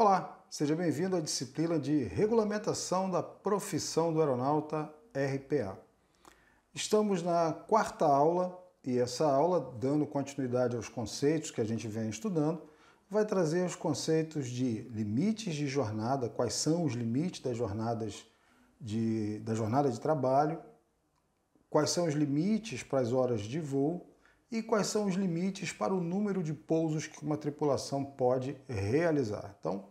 Olá, seja bem-vindo à disciplina de Regulamentação da Profissão do Aeronauta RPA. Estamos na quarta aula e essa aula, dando continuidade aos conceitos que a gente vem estudando, vai trazer os conceitos de limites de jornada, quais são os limites das jornadas de, da jornada de trabalho, quais são os limites para as horas de voo e quais são os limites para o número de pousos que uma tripulação pode realizar. Então,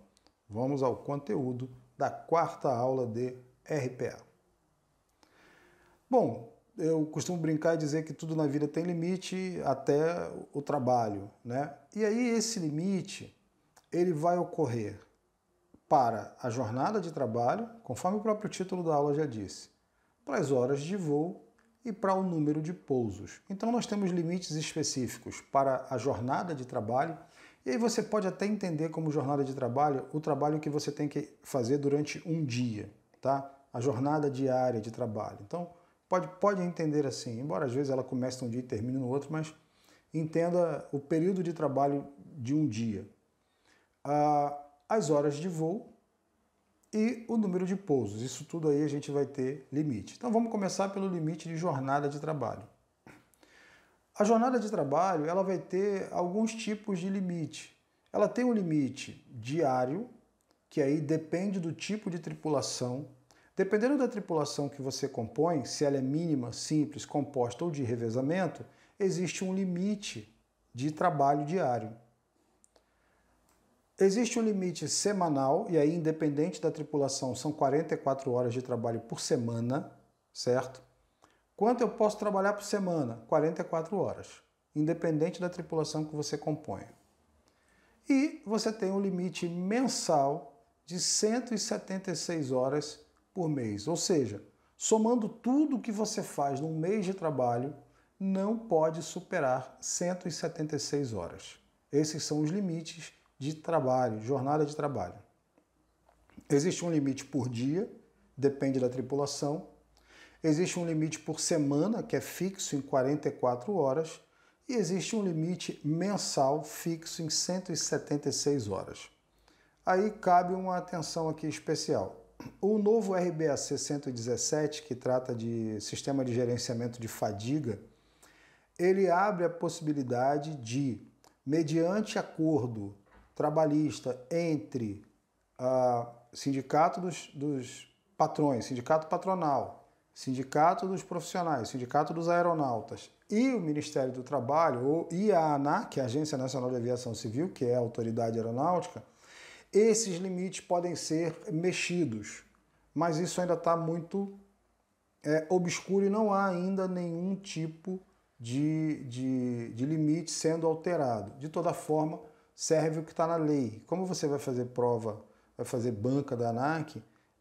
vamos ao conteúdo da quarta aula de RPA. Bom, eu costumo brincar e dizer que tudo na vida tem limite até o trabalho, né? E aí esse limite ele vai ocorrer para a jornada de trabalho, conforme o próprio título da aula já disse, para as horas de voo e para o número de pousos. Então nós temos limites específicos para a jornada de trabalho, e aí você pode até entender como jornada de trabalho o trabalho que você tem que fazer durante um dia, tá? A jornada diária de trabalho. Então, pode, pode entender assim, embora às vezes ela comece um dia e termine no outro, mas entenda o período de trabalho de um dia. Ah, as horas de voo, e o número de pousos. Isso tudo aí a gente vai ter limite. Então vamos começar pelo limite de jornada de trabalho. A jornada de trabalho ela vai ter alguns tipos de limite. Ela tem um limite diário, que aí depende do tipo de tripulação. Dependendo da tripulação que você compõe, se ela é mínima, simples, composta ou de revezamento, existe um limite de trabalho diário. Existe um limite semanal, e aí, independente da tripulação, são 44 horas de trabalho por semana, certo? Quanto eu posso trabalhar por semana? 44 horas, independente da tripulação que você compõe. E você tem um limite mensal de 176 horas por mês, ou seja, somando tudo que você faz num mês de trabalho, não pode superar 176 horas. Esses são os limites de trabalho, jornada de trabalho. Existe um limite por dia, depende da tripulação. Existe um limite por semana, que é fixo em 44 horas. E existe um limite mensal fixo em 176 horas. Aí cabe uma atenção aqui especial. O novo RBAC 117, que trata de sistema de gerenciamento de fadiga, ele abre a possibilidade de, mediante acordo trabalhista entre o ah, sindicato dos, dos patrões, sindicato patronal, sindicato dos profissionais, sindicato dos aeronautas e o Ministério do Trabalho, ou, e a ANAC, é a Agência Nacional de Aviação Civil, que é a autoridade aeronáutica, esses limites podem ser mexidos, mas isso ainda está muito é, obscuro e não há ainda nenhum tipo de, de, de limite sendo alterado. De toda forma, serve o que está na lei. Como você vai fazer prova, vai fazer banca da ANAC,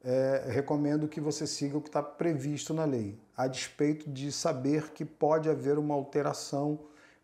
é, recomendo que você siga o que está previsto na lei, a despeito de saber que pode haver uma alteração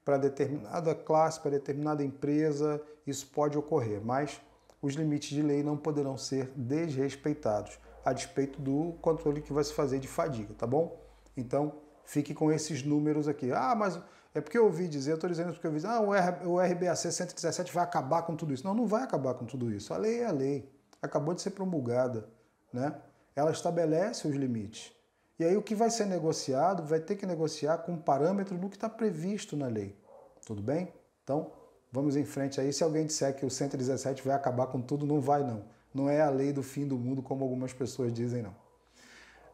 para determinada classe, para determinada empresa, isso pode ocorrer, mas os limites de lei não poderão ser desrespeitados, a despeito do controle que vai se fazer de fadiga, tá bom? Então, fique com esses números aqui. Ah, mas é porque eu ouvi dizer, eu estou dizendo porque eu ouvi dizer, ah, o, R, o RBAC 117 vai acabar com tudo isso. Não, não vai acabar com tudo isso. A lei é a lei. Acabou de ser promulgada. Né? Ela estabelece os limites. E aí o que vai ser negociado vai ter que negociar com parâmetro no que está previsto na lei. Tudo bem? Então, vamos em frente aí. Se alguém disser que o 117 vai acabar com tudo, não vai não. Não é a lei do fim do mundo, como algumas pessoas dizem, não.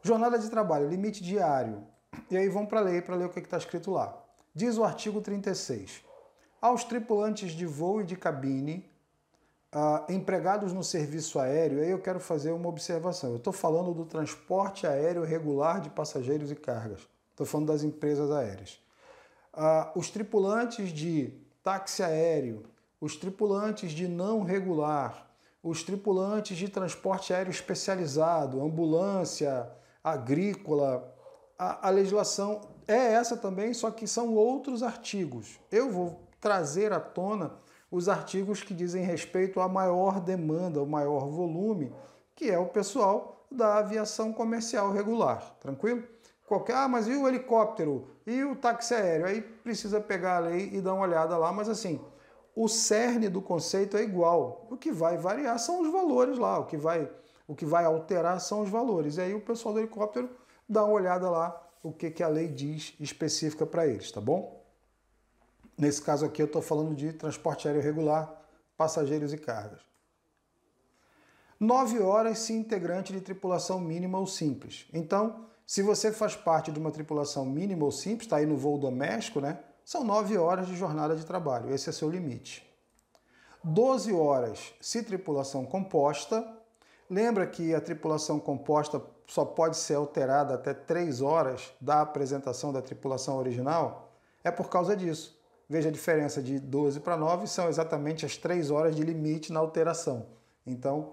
Jornada de trabalho, limite diário. E aí vamos para a lei, para ler o que está escrito lá diz o artigo 36. Aos tripulantes de voo e de cabine ah, empregados no serviço aéreo, aí eu quero fazer uma observação. Eu estou falando do transporte aéreo regular de passageiros e cargas. Estou falando das empresas aéreas. Ah, os tripulantes de táxi aéreo, os tripulantes de não regular, os tripulantes de transporte aéreo especializado, ambulância, agrícola, a, a legislação é essa também, só que são outros artigos. Eu vou trazer à tona os artigos que dizem respeito à maior demanda, o maior volume, que é o pessoal da aviação comercial regular, tranquilo? Qualquer, ah, mas e o helicóptero? E o táxi aéreo? Aí precisa pegar a lei e dar uma olhada lá, mas assim, o cerne do conceito é igual. O que vai variar são os valores lá, o que vai, o que vai alterar são os valores. E aí o pessoal do helicóptero dá uma olhada lá o que, que a lei diz específica para eles, tá bom? Nesse caso aqui eu estou falando de transporte aéreo regular, passageiros e cargas. 9 horas se integrante de tripulação mínima ou simples. Então, se você faz parte de uma tripulação mínima ou simples, está aí no voo doméstico, né? São 9 horas de jornada de trabalho, esse é seu limite. 12 horas se tripulação composta. Lembra que a tripulação composta só pode ser alterada até três horas da apresentação da tripulação original, é por causa disso. Veja a diferença de 12 para 9 são exatamente as três horas de limite na alteração. Então,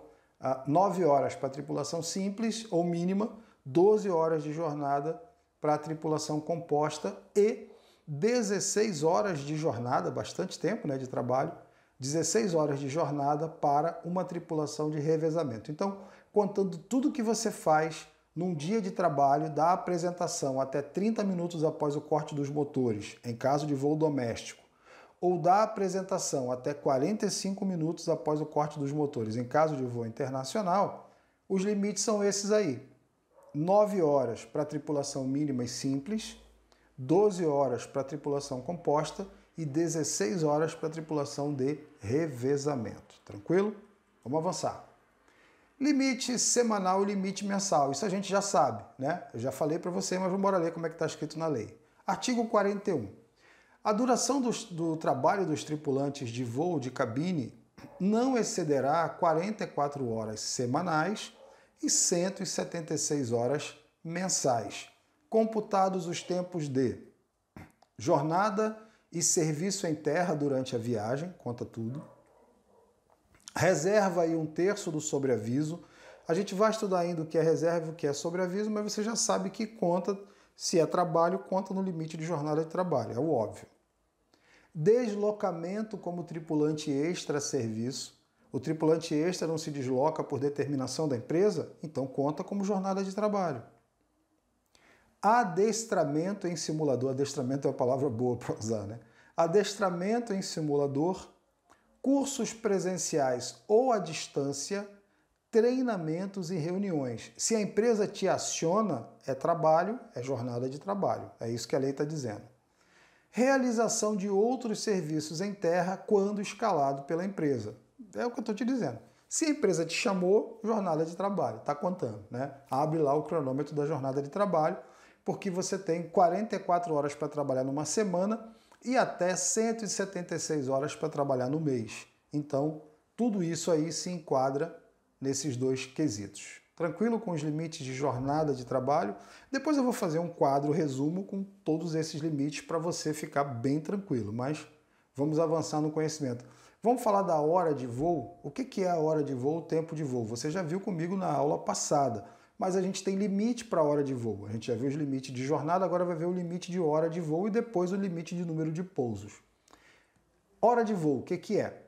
9 ah, horas para a tripulação simples ou mínima, 12 horas de jornada para a tripulação composta e 16 horas de jornada, bastante tempo né, de trabalho, 16 horas de jornada para uma tripulação de revezamento. Então, contando tudo que você faz num dia de trabalho, da apresentação até 30 minutos após o corte dos motores, em caso de voo doméstico, ou da apresentação até 45 minutos após o corte dos motores, em caso de voo internacional, os limites são esses aí: 9 horas para tripulação mínima e simples, 12 horas para tripulação composta e 16 horas para a tripulação de revezamento. Tranquilo? Vamos avançar. Limite semanal e limite mensal. Isso a gente já sabe, né? Eu já falei para você, mas vamos embora ler como é que está escrito na lei. Artigo 41. A duração do, do trabalho dos tripulantes de voo de cabine não excederá 44 horas semanais e 176 horas mensais, computados os tempos de jornada e serviço em terra durante a viagem, conta tudo. Reserva aí um terço do sobreaviso. A gente vai estudar ainda o que é reserva e o que é sobreaviso, mas você já sabe que conta, se é trabalho, conta no limite de jornada de trabalho, é o óbvio. Deslocamento como tripulante extra-serviço. O tripulante extra não se desloca por determinação da empresa, então conta como jornada de trabalho adestramento em simulador. Adestramento é uma palavra boa para usar, né? Adestramento em simulador, cursos presenciais ou à distância, treinamentos e reuniões. Se a empresa te aciona, é trabalho, é jornada de trabalho. É isso que a lei está dizendo. Realização de outros serviços em terra quando escalado pela empresa. É o que eu estou te dizendo. Se a empresa te chamou, jornada de trabalho, está contando, né? Abre lá o cronômetro da jornada de trabalho porque você tem 44 horas para trabalhar numa semana e até 176 horas para trabalhar no mês. Então, tudo isso aí se enquadra nesses dois quesitos. Tranquilo com os limites de jornada de trabalho? Depois eu vou fazer um quadro resumo com todos esses limites para você ficar bem tranquilo, mas vamos avançar no conhecimento. Vamos falar da hora de voo? O que é a hora de voo, o tempo de voo? Você já viu comigo na aula passada mas a gente tem limite para hora de voo. A gente já viu os limites de jornada, agora vai ver o limite de hora de voo e depois o limite de número de pousos. Hora de voo, o que, que é?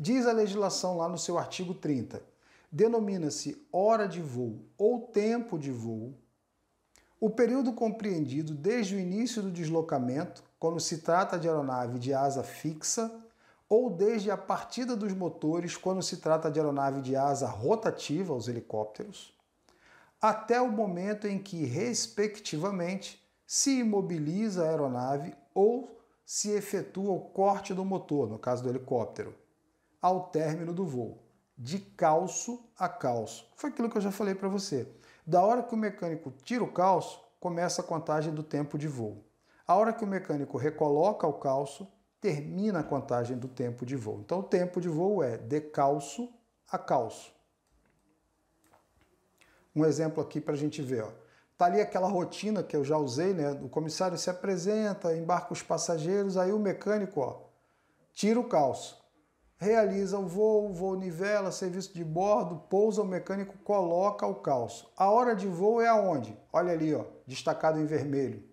Diz a legislação lá no seu artigo 30, denomina-se hora de voo ou tempo de voo o período compreendido desde o início do deslocamento, quando se trata de aeronave de asa fixa, ou desde a partida dos motores, quando se trata de aeronave de asa rotativa, os helicópteros, até o momento em que, respectivamente, se imobiliza a aeronave ou se efetua o corte do motor, no caso do helicóptero, ao término do voo, de calço a calço. Foi aquilo que eu já falei para você. Da hora que o mecânico tira o calço, começa a contagem do tempo de voo. A hora que o mecânico recoloca o calço, termina a contagem do tempo de voo. Então, o tempo de voo é de calço a calço um exemplo aqui para a gente ver. Ó. Tá ali aquela rotina que eu já usei, né? O comissário se apresenta, embarca os passageiros, aí o mecânico, ó, tira o calço, realiza o voo, voo nivela, serviço de bordo, pousa o mecânico, coloca o calço. A hora de voo é aonde? Olha ali, ó, destacado em vermelho.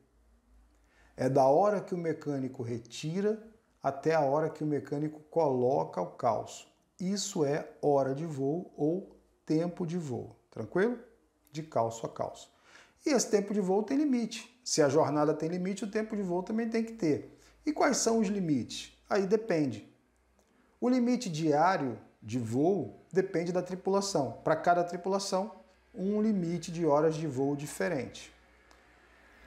É da hora que o mecânico retira até a hora que o mecânico coloca o calço. Isso é hora de voo ou tempo de voo. Tranquilo? De calço a calço. E esse tempo de voo tem limite. Se a jornada tem limite, o tempo de voo também tem que ter. E quais são os limites? Aí depende. O limite diário de voo depende da tripulação. Para cada tripulação, um limite de horas de voo diferente.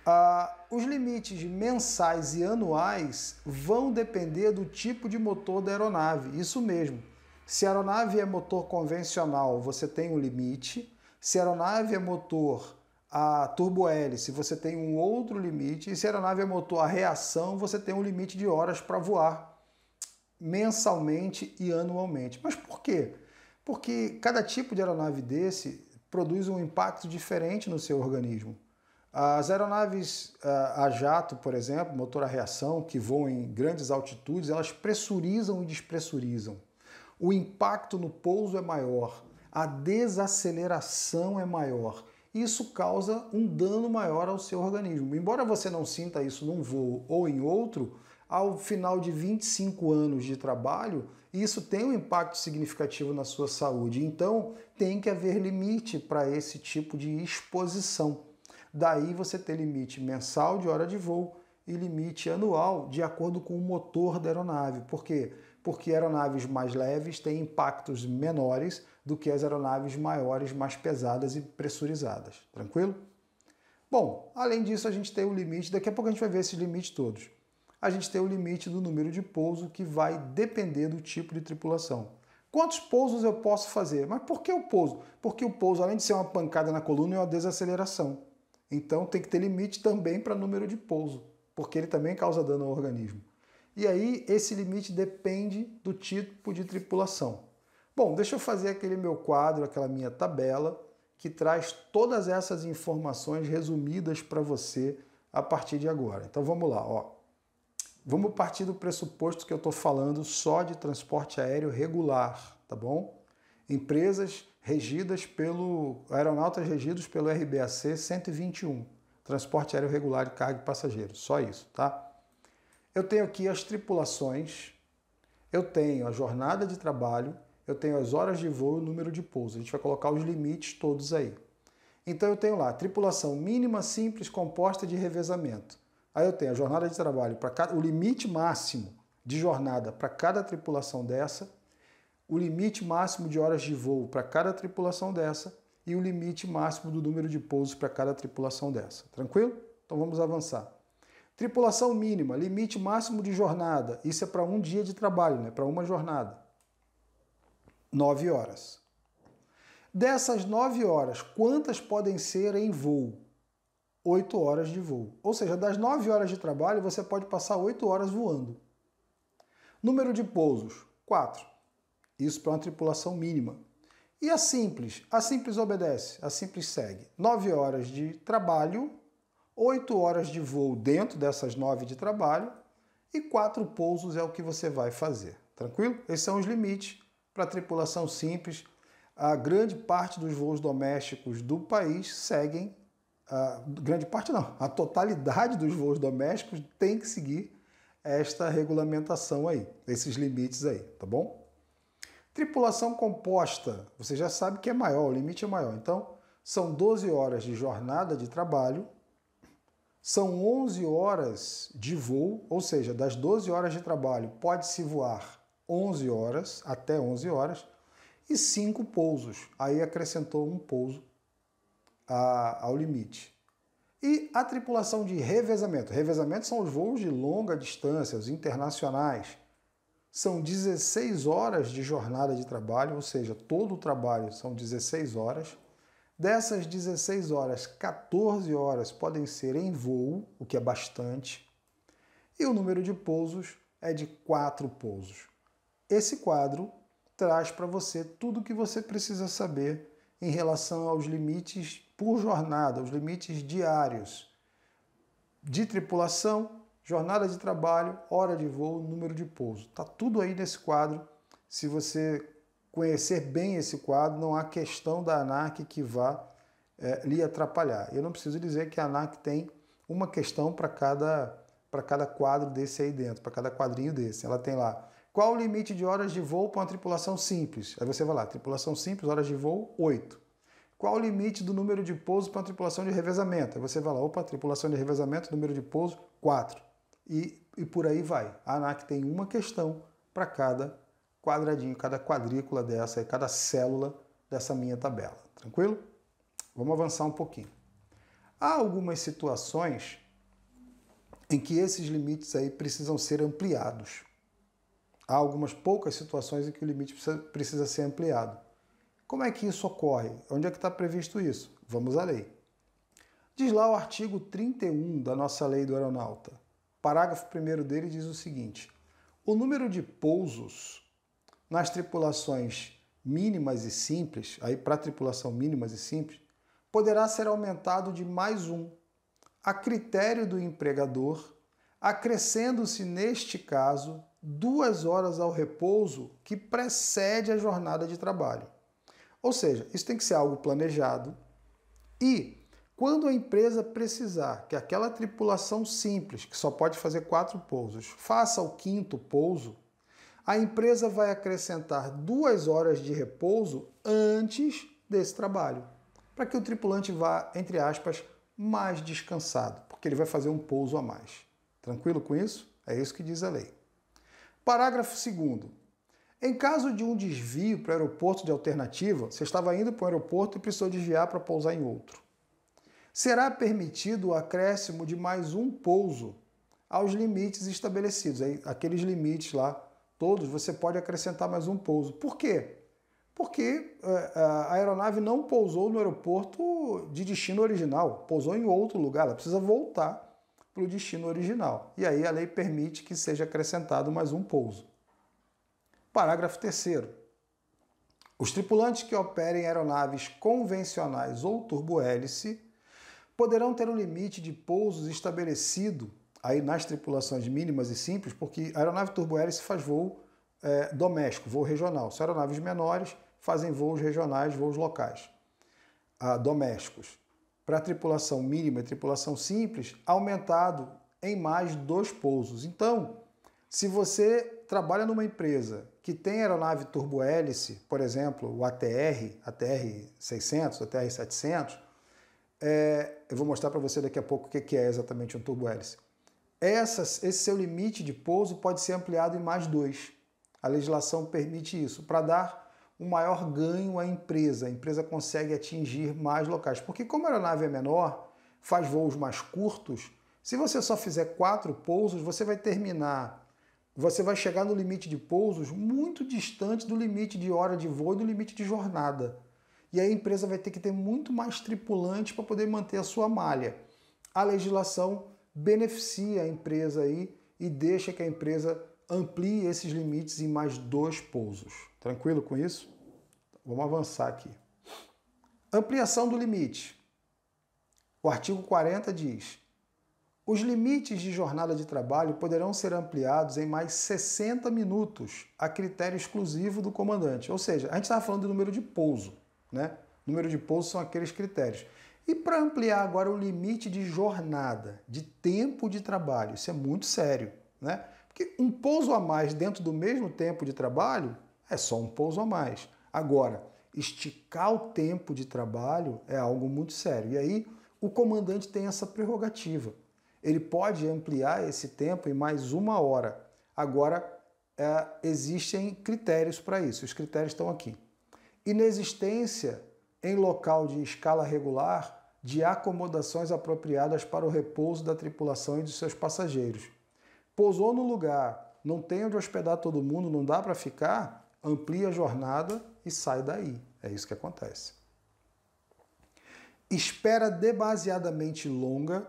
Ah, os limites mensais e anuais vão depender do tipo de motor da aeronave. Isso mesmo. Se a aeronave é motor convencional, você tem um limite. Se a aeronave é motor a turbohélice, você tem um outro limite, e se a aeronave é motor a reação, você tem um limite de horas para voar mensalmente e anualmente. Mas por quê? Porque cada tipo de aeronave desse produz um impacto diferente no seu organismo. As aeronaves a jato, por exemplo, motor a reação, que voam em grandes altitudes, elas pressurizam e despressurizam. O impacto no pouso é maior, a desaceleração é maior. Isso causa um dano maior ao seu organismo. Embora você não sinta isso num voo ou em outro, ao final de 25 anos de trabalho, isso tem um impacto significativo na sua saúde. Então, tem que haver limite para esse tipo de exposição. Daí você ter limite mensal de hora de voo, e limite anual de acordo com o motor da aeronave. Por quê? Porque aeronaves mais leves têm impactos menores do que as aeronaves maiores, mais pesadas e pressurizadas. Tranquilo? Bom, além disso, a gente tem o limite, daqui a pouco a gente vai ver esses limites todos. A gente tem o limite do número de pouso que vai depender do tipo de tripulação. Quantos pousos eu posso fazer? Mas por que o pouso? Porque o pouso, além de ser uma pancada na coluna, é uma desaceleração. Então tem que ter limite também para número de pouso porque ele também causa dano ao organismo. E aí, esse limite depende do tipo de tripulação. Bom, deixa eu fazer aquele meu quadro, aquela minha tabela, que traz todas essas informações resumidas para você a partir de agora. Então vamos lá, ó. Vamos partir do pressuposto que eu estou falando só de transporte aéreo regular, tá bom? Empresas regidas pelo. aeronautas regidos pelo RBAC 121 transporte aéreo regular de carga e passageiros, só isso, tá? Eu tenho aqui as tripulações, eu tenho a jornada de trabalho, eu tenho as horas de voo e o número de pouso. A gente vai colocar os limites todos aí. Então eu tenho lá tripulação mínima, simples, composta de revezamento. Aí eu tenho a jornada de trabalho para cada o limite máximo de jornada para cada tripulação dessa, o limite máximo de horas de voo para cada tripulação dessa e o limite máximo do número de pousos para cada tripulação dessa. Tranquilo? Então vamos avançar. Tripulação mínima, limite máximo de jornada. Isso é para um dia de trabalho, né? para uma jornada. 9 horas. Dessas 9 horas, quantas podem ser em voo? 8 horas de voo. Ou seja, das 9 horas de trabalho, você pode passar 8 horas voando. Número de pousos: 4. Isso para uma tripulação mínima. E a simples? A simples obedece, a simples segue. Nove horas de trabalho, oito horas de voo dentro dessas nove de trabalho e quatro pousos é o que você vai fazer. Tranquilo? Esses são os limites para tripulação simples. A grande parte dos voos domésticos do país seguem, a grande parte não, a totalidade dos voos domésticos tem que seguir esta regulamentação aí, esses limites aí, tá bom? Tripulação composta, você já sabe que é maior, o limite é maior. Então, são 12 horas de jornada de trabalho, são 11 horas de voo, ou seja, das 12 horas de trabalho pode-se voar 11 horas, até 11 horas, e 5 pousos. Aí acrescentou um pouso a, ao limite. E a tripulação de revezamento. Revezamento são os voos de longa distância, os internacionais. São 16 horas de jornada de trabalho, ou seja, todo o trabalho são 16 horas. Dessas 16 horas, 14 horas podem ser em voo, o que é bastante. E o número de pousos é de 4 pousos. Esse quadro traz para você tudo o que você precisa saber em relação aos limites por jornada, os limites diários de tripulação jornada de trabalho, hora de voo, número de pouso. Está tudo aí nesse quadro. Se você conhecer bem esse quadro, não há questão da ANAC que vá é, lhe atrapalhar. Eu não preciso dizer que a ANAC tem uma questão para cada, cada quadro desse aí dentro, para cada quadrinho desse. Ela tem lá qual o limite de horas de voo para uma tripulação simples. Aí você vai lá, tripulação simples, horas de voo, 8. Qual o limite do número de pouso para uma tripulação de revezamento? Aí você vai lá, opa, tripulação de revezamento, número de pouso, 4 e, e por aí vai. A ANAC tem uma questão para cada quadradinho, cada quadrícula dessa, cada célula dessa minha tabela. Tranquilo? Vamos avançar um pouquinho. Há algumas situações em que esses limites aí precisam ser ampliados. Há algumas poucas situações em que o limite precisa, precisa ser ampliado. Como é que isso ocorre? Onde é que está previsto isso? Vamos à lei. Diz lá o artigo 31 da nossa lei do aeronauta parágrafo primeiro dele diz o seguinte: o número de pousos nas tripulações mínimas e simples, aí para a tripulação mínimas e simples, poderá ser aumentado de mais um, a critério do empregador, acrescendo-se neste caso duas horas ao repouso que precede a jornada de trabalho. Ou seja, isso tem que ser algo planejado e quando a empresa precisar que aquela tripulação simples, que só pode fazer quatro pousos, faça o quinto pouso, a empresa vai acrescentar duas horas de repouso antes desse trabalho, para que o tripulante vá, entre aspas, mais descansado, porque ele vai fazer um pouso a mais. Tranquilo com isso? É isso que diz a lei. Parágrafo 2. Em caso de um desvio para o aeroporto de alternativa, você estava indo para o aeroporto e precisou desviar para pousar em outro será permitido o acréscimo de mais um pouso aos limites estabelecidos. Aqueles limites lá, todos, você pode acrescentar mais um pouso. Por quê? Porque é, é, a aeronave não pousou no aeroporto de destino original, pousou em outro lugar, ela precisa voltar para o destino original. E aí a lei permite que seja acrescentado mais um pouso. Parágrafo 3. Os tripulantes que operem aeronaves convencionais ou turbohélice poderão ter um limite de pousos estabelecido aí nas tripulações mínimas e simples, porque a aeronave se faz voo é, doméstico, voo regional. São aeronaves menores, fazem voos regionais, voos locais, ah, domésticos. Para a tripulação mínima e tripulação simples, aumentado em mais dois pousos. Então, se você trabalha numa empresa que tem aeronave turbo-hélice, por exemplo, o ATR, ATR 600, ATR 700, é, eu vou mostrar para você daqui a pouco o que é exatamente um turbo hélice. Essas, esse seu limite de pouso pode ser ampliado em mais dois. A legislação permite isso, para dar um maior ganho à empresa. A empresa consegue atingir mais locais. Porque como a aeronave é menor, faz voos mais curtos, se você só fizer quatro pousos, você vai terminar, você vai chegar no limite de pousos muito distante do limite de hora de voo e do limite de jornada. E aí a empresa vai ter que ter muito mais tripulante para poder manter a sua malha. A legislação beneficia a empresa aí e deixa que a empresa amplie esses limites em mais dois pousos. Tranquilo com isso? Vamos avançar aqui. Ampliação do limite. O artigo 40 diz: os limites de jornada de trabalho poderão ser ampliados em mais 60 minutos, a critério exclusivo do comandante. Ou seja, a gente estava falando do número de pouso. Né? Número de pousos são aqueles critérios. E para ampliar agora o limite de jornada, de tempo de trabalho, isso é muito sério, né? Porque um pouso a mais dentro do mesmo tempo de trabalho é só um pouso a mais. Agora, esticar o tempo de trabalho é algo muito sério. E aí o comandante tem essa prerrogativa. Ele pode ampliar esse tempo em mais uma hora. Agora, é, existem critérios para isso. Os critérios estão aqui inexistência em local de escala regular de acomodações apropriadas para o repouso da tripulação e de seus passageiros. Pousou no lugar, não tem onde hospedar todo mundo, não dá para ficar, amplia a jornada e sai daí. É isso que acontece. Espera demasiadamente longa,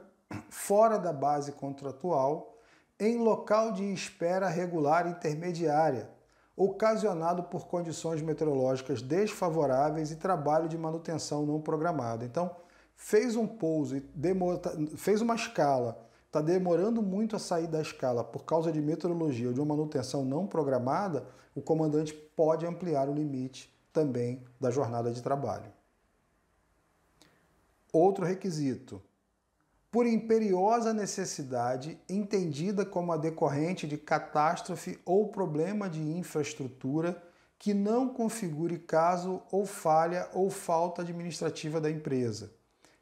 fora da base contratual, em local de espera regular intermediária, ocasionado por condições meteorológicas desfavoráveis e trabalho de manutenção não programado. Então, fez um pouso e tá, fez uma escala, está demorando muito a sair da escala por causa de meteorologia ou de uma manutenção não programada, o comandante pode ampliar o limite também da jornada de trabalho. Outro requisito: por imperiosa necessidade entendida como a decorrente de catástrofe ou problema de infraestrutura que não configure caso ou falha ou falta administrativa da empresa.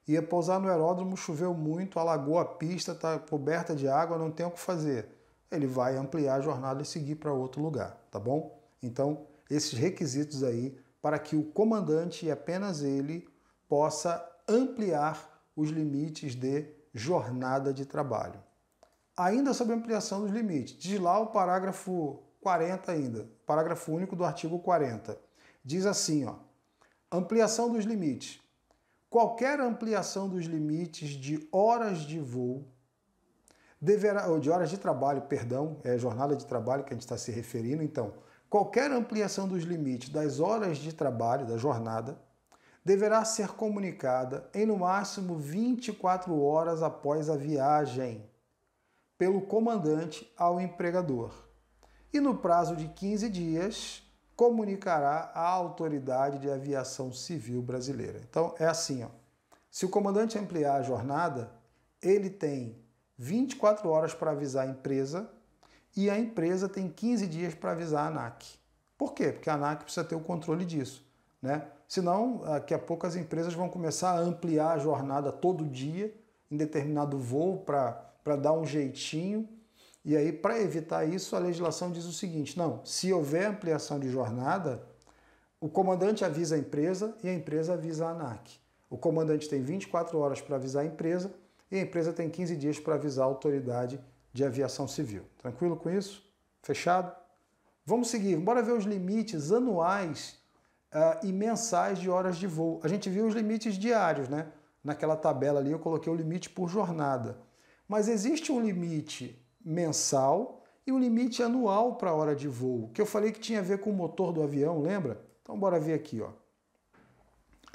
Ia pousar no aeródromo, choveu muito, alagou a pista, está coberta de água, não tem o que fazer. Ele vai ampliar a jornada e seguir para outro lugar, tá bom? Então, esses requisitos aí para que o comandante e apenas ele possa ampliar os limites de jornada de trabalho. Ainda sobre ampliação dos limites, diz lá o parágrafo 40 ainda, parágrafo único do artigo 40. Diz assim, ó: Ampliação dos limites. Qualquer ampliação dos limites de horas de voo deverá ou de horas de trabalho, perdão, é jornada de trabalho que a gente está se referindo, então, qualquer ampliação dos limites das horas de trabalho da jornada deverá ser comunicada em no máximo 24 horas após a viagem pelo comandante ao empregador e no prazo de 15 dias comunicará à autoridade de aviação civil brasileira. Então é assim, ó. Se o comandante ampliar a jornada, ele tem 24 horas para avisar a empresa e a empresa tem 15 dias para avisar a ANAC. Por quê? Porque a ANAC precisa ter o controle disso, né? Senão, daqui a pouco as empresas vão começar a ampliar a jornada todo dia, em determinado voo, para dar um jeitinho. E aí, para evitar isso, a legislação diz o seguinte: não, se houver ampliação de jornada, o comandante avisa a empresa e a empresa avisa a ANAC. O comandante tem 24 horas para avisar a empresa e a empresa tem 15 dias para avisar a autoridade de aviação civil. Tranquilo com isso? Fechado? Vamos seguir, bora ver os limites anuais uh, e mensais de horas de voo. A gente viu os limites diários, né? Naquela tabela ali eu coloquei o limite por jornada. Mas existe um limite mensal e um limite anual para hora de voo, que eu falei que tinha a ver com o motor do avião, lembra? Então bora ver aqui, ó.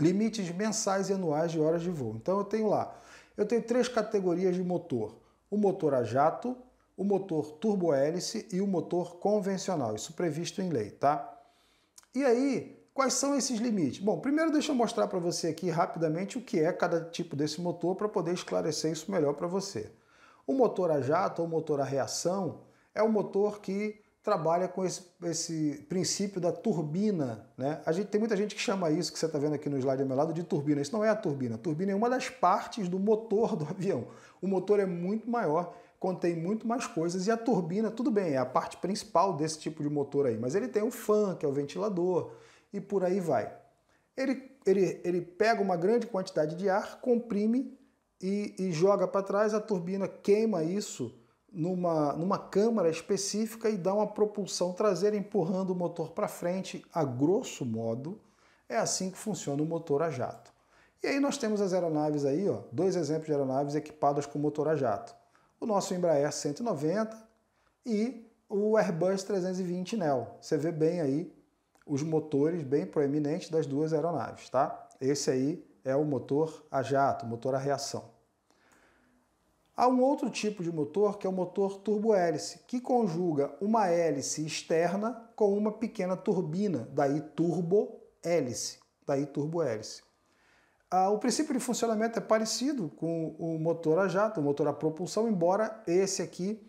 Limites mensais e anuais de horas de voo. Então eu tenho lá, eu tenho três categorias de motor: o motor a jato, o motor turbohélice e o motor convencional, isso previsto em lei, tá? E aí, Quais são esses limites? Bom, primeiro deixa eu mostrar para você aqui rapidamente o que é cada tipo desse motor para poder esclarecer isso melhor para você. O motor a jato ou motor a reação é um motor que trabalha com esse, esse princípio da turbina. Né? A gente, tem muita gente que chama isso que você está vendo aqui no slide ao meu lado de turbina. Isso não é a turbina. A turbina é uma das partes do motor do avião. O motor é muito maior, contém muito mais coisas e a turbina, tudo bem, é a parte principal desse tipo de motor aí. Mas ele tem o um fan, que é o ventilador e por aí vai. Ele, ele, ele pega uma grande quantidade de ar, comprime e, e joga para trás, a turbina queima isso numa, numa câmara específica e dá uma propulsão traseira, empurrando o motor para frente, a grosso modo. É assim que funciona o motor a jato. E aí nós temos as aeronaves aí, ó, dois exemplos de aeronaves equipadas com motor a jato. O nosso Embraer 190 e o Airbus 320 NEO. Você vê bem aí os motores bem proeminentes das duas aeronaves, tá? Esse aí é o motor a jato, motor a reação. Há um outro tipo de motor que é o motor turbohélice, que conjuga uma hélice externa com uma pequena turbina, daí turbohélice, daí turbohélice. Ah, o princípio de funcionamento é parecido com o motor a jato, o motor a propulsão, embora esse aqui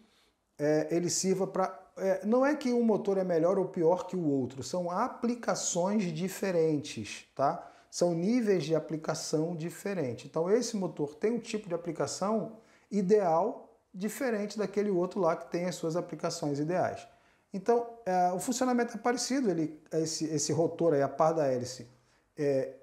é, ele sirva para é, não é que um motor é melhor ou pior que o outro, são aplicações diferentes, tá? São níveis de aplicação diferentes. Então, esse motor tem um tipo de aplicação ideal diferente daquele outro lá que tem as suas aplicações ideais. Então, é, o funcionamento é parecido, ele, esse, esse rotor aí, a par da hélice, é,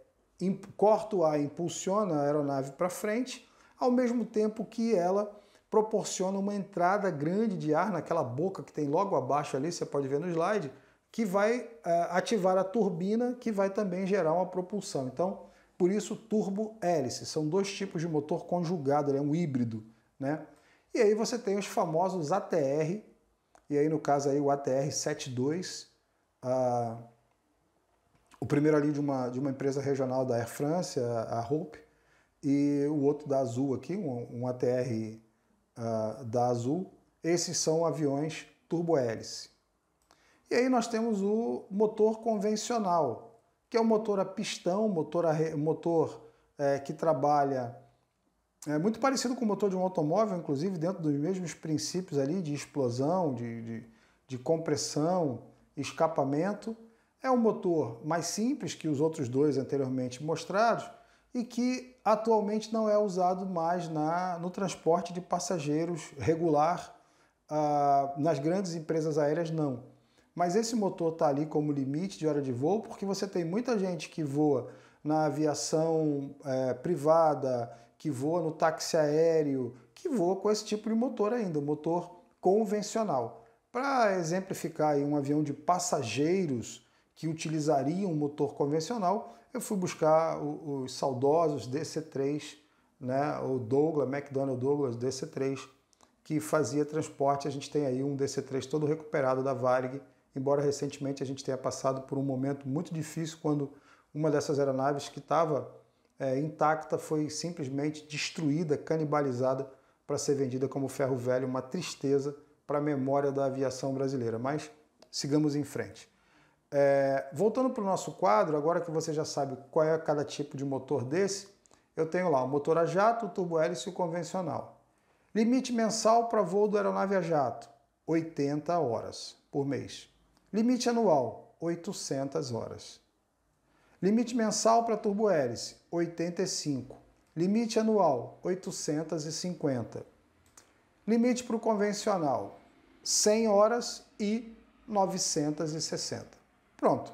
corta o ar, impulsiona a aeronave para frente, ao mesmo tempo que ela proporciona uma entrada grande de ar naquela boca que tem logo abaixo ali, você pode ver no slide, que vai é, ativar a turbina, que vai também gerar uma propulsão. Então, por isso, turbo hélice. São dois tipos de motor conjugado, ele é um híbrido. Né? E aí você tem os famosos ATR, e aí no caso aí o ATR-72, o primeiro ali de uma, de uma empresa regional da Air France, a, a Hope, e o outro da Azul aqui, um, um ATR uh, da Azul, esses são aviões turbohélice. E aí nós temos o motor convencional, que é o motor a pistão, motor, a, motor é, que trabalha é muito parecido com o motor de um automóvel, inclusive dentro dos mesmos princípios ali de explosão, de, de, de compressão, escapamento. É um motor mais simples que os outros dois anteriormente mostrados e que atualmente não é usado mais na, no transporte de passageiros regular, ah, nas grandes empresas aéreas não. Mas esse motor está ali como limite de hora de voo, porque você tem muita gente que voa na aviação é, privada, que voa no táxi aéreo, que voa com esse tipo de motor ainda, motor convencional. Para exemplificar aí, um avião de passageiros que utilizaria um motor convencional, eu fui buscar os, saudosos DC3, né? o Douglas, McDonnell Douglas DC3, que fazia transporte. A gente tem aí um DC3 todo recuperado da Varig, embora recentemente a gente tenha passado por um momento muito difícil quando uma dessas aeronaves que estava é, intacta foi simplesmente destruída, canibalizada para ser vendida como ferro velho, uma tristeza para a memória da aviação brasileira. Mas sigamos em frente. É, voltando para o nosso quadro, agora que você já sabe qual é cada tipo de motor desse, eu tenho lá o motor a jato, o turbo-hélice e o convencional. Limite mensal para voo do aeronave a jato, 80 horas por mês. Limite anual, 800 horas. Limite mensal para turbo-hélice, 85. Limite anual, 850. Limite para o convencional, 100 horas e 960. Pronto.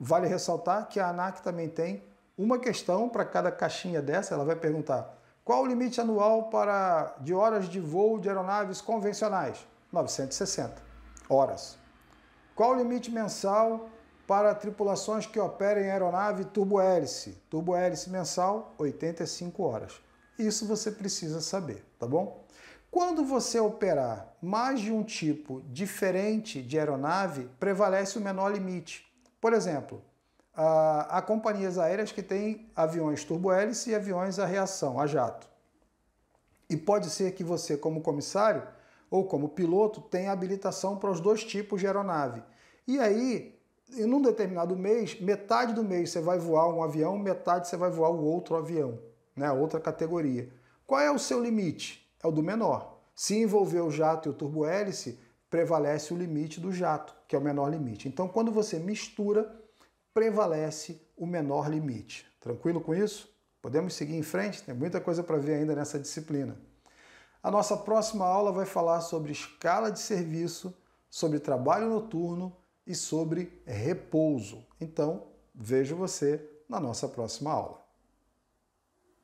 Vale ressaltar que a ANAC também tem uma questão para cada caixinha dessa. Ela vai perguntar qual o limite anual para de horas de voo de aeronaves convencionais? 960 horas. Qual o limite mensal para tripulações que operem aeronave Turbo-hélice mensal, 85 horas. Isso você precisa saber, tá bom? Quando você operar mais de um tipo diferente de aeronave, prevalece o menor limite. Por exemplo, há companhias aéreas que têm aviões turbo-hélice e aviões a reação, a jato. E pode ser que você, como comissário ou como piloto, tenha habilitação para os dois tipos de aeronave. E aí, em um determinado mês, metade do mês você vai voar um avião, metade você vai voar o outro avião, né? outra categoria. Qual é o seu limite? é o do menor. Se envolver o jato e o turbo-hélice, prevalece o limite do jato, que é o menor limite. Então, quando você mistura, prevalece o menor limite. Tranquilo com isso? Podemos seguir em frente? Tem muita coisa para ver ainda nessa disciplina. A nossa próxima aula vai falar sobre escala de serviço, sobre trabalho noturno e sobre repouso. Então, vejo você na nossa próxima aula.